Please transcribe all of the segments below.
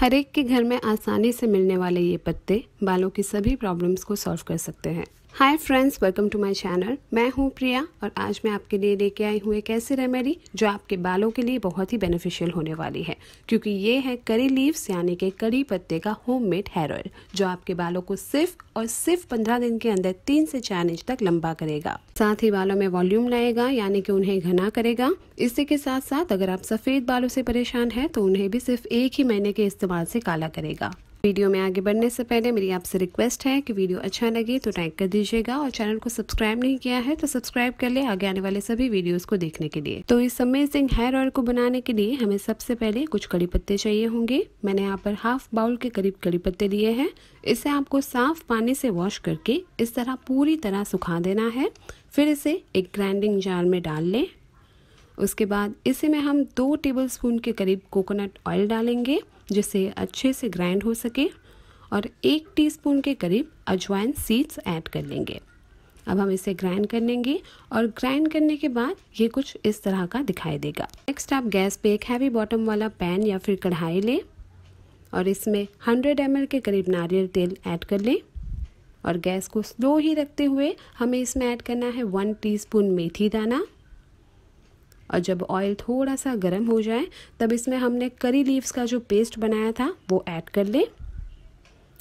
हर एक के घर में आसानी से मिलने वाले ये पत्ते बालों की सभी प्रॉब्लम्स को सॉल्व कर सकते हैं hi friends welcome to my channel मैं हूँ प्रिया और आज मैं आपके लिए लेके आई हूँ एक ऐसी रेमेडी जो आपके बालों के लिए बहुत ही बेनिफिशियल होने वाली है क्योंकि ये है करी लीव्स यानी कि करी पत्ते का होममेड हेयर ऑयल जो आपके बालों को सिर्फ और सिर्फ पंद्रह दिन के अंदर तीन से चार इंच तक लंबा करेगा साथ ही बालों में वॉल्यूम लाएगा यानी की उन्हें घना करेगा इसी के साथ साथ अगर आप सफेद बालों से परेशान है तो उन्हें भी सिर्फ एक ही महीने के इस्तेमाल इस्तेमाल से काला करेगा वीडियो में आगे बढ़ने से पहले मेरी आपसे रिक्वेस्ट है कि वीडियो अच्छा लगे तो लाइक कर दीजिएगा और चैनल को सब्सक्राइब नहीं किया है तो सब्सक्राइब कर ले आगे आने वाले सभी वीडियोस को देखने के लिए तो इस अमेजिंग हेयर ऑयल को बनाने के लिए हमें सबसे पहले कुछ कड़ी पत्ते चाहिए होंगे मैंने यहाँ पर हाफ बाउल के करीब कड़ी पत्ते लिए हैं इसे आपको साफ पानी से वॉश करके इस तरह पूरी तरह सुखा देना है फिर इसे एक ग्राइंडिंग जार में डाल लें उसके बाद इसे में हम दो टेबलस्पून के करीब कोकोनट ऑयल डालेंगे जिससे अच्छे से ग्राइंड हो सके और एक टीस्पून के करीब अजवाइन सीड्स ऐड कर लेंगे अब हम इसे ग्राइंड कर लेंगे और ग्राइंड करने के बाद ये कुछ इस तरह का दिखाई देगा नेक्स्ट आप गैस पे एक हैवी बॉटम वाला पैन या फिर कढ़ाई लें और इसमें 100 एम के करीब नारियल तेल ऐड कर लें और गैस को स्लो ही रखते हुए हमें इसमें ऐड करना है वन टीस्पून मेथी दाना और जब ऑयल थोड़ा सा गर्म हो जाए तब इसमें हमने करी लीव्स का जो पेस्ट बनाया था वो ऐड कर लें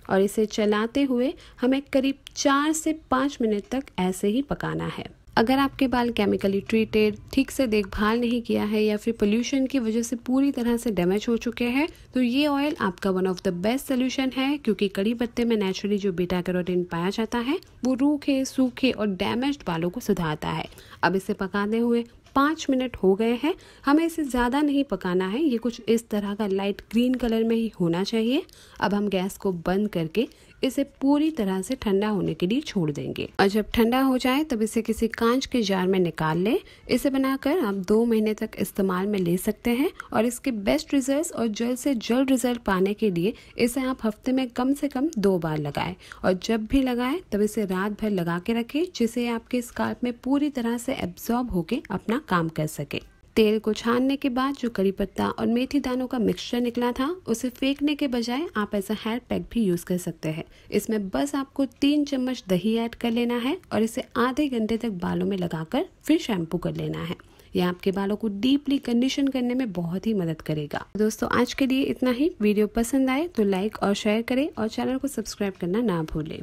और इसे चलाते हुए हमें करीब चार से पाँच मिनट तक ऐसे ही पकाना है अगर आपके बाल केमिकली ट्रीटेड ठीक से देखभाल नहीं किया है या फिर पोल्यूशन की वजह से पूरी तरह से डैमेज हो चुके हैं तो ये ऑयल आपका one of the best solution है क्योंकि कड़ी पत्ते में नेचुरली जो बीटा कैरोटीन पाया जाता है वो रूखे सूखे और डैमेज बालों को सुधारता है अब इसे पकाते हुए पाँच मिनट हो गए हैं हमें इसे ज़्यादा नहीं पकाना है ये कुछ इस तरह का लाइट ग्रीन कलर में ही होना चाहिए अब हम गैस को बंद करके इसे पूरी तरह से ठंडा होने के लिए छोड़ देंगे और जब ठंडा हो जाए तब इसे किसी कांच के जार में निकाल लें इसे बनाकर आप दो महीने तक इस्तेमाल में ले सकते हैं और इसके बेस्ट रिजल्ट और जल्द से जल्द रिजल्ट पाने के लिए इसे आप हफ्ते में कम से कम दो बार लगाए और जब भी लगाए तब इसे रात भर लगा के रखें जिसे आपके स्कार्प में पूरी तरह से एब्जॉर्ब होके अपना काम कर सके तेल को छानने के बाद जो करी पत्ता और मेथी दानों का मिक्सचर निकला था उसे फेंकने के बजाय आप ऐसा हेयर पैक भी यूज़ कर सकते हैं इसमें बस आपको तीन चम्मच दही ऐड कर लेना है और इसे आधे घंटे तक बालों में लगाकर फिर शैम्पू कर लेना है यह आपके बालों को डीपली कंडीशन करने में बहुत ही मदद करेगा दोस्तों आज के लिए इतना ही वीडियो पसंद आए तो लाइक और शेयर करें और चैनल को सब्सक्राइब करना ना भूलें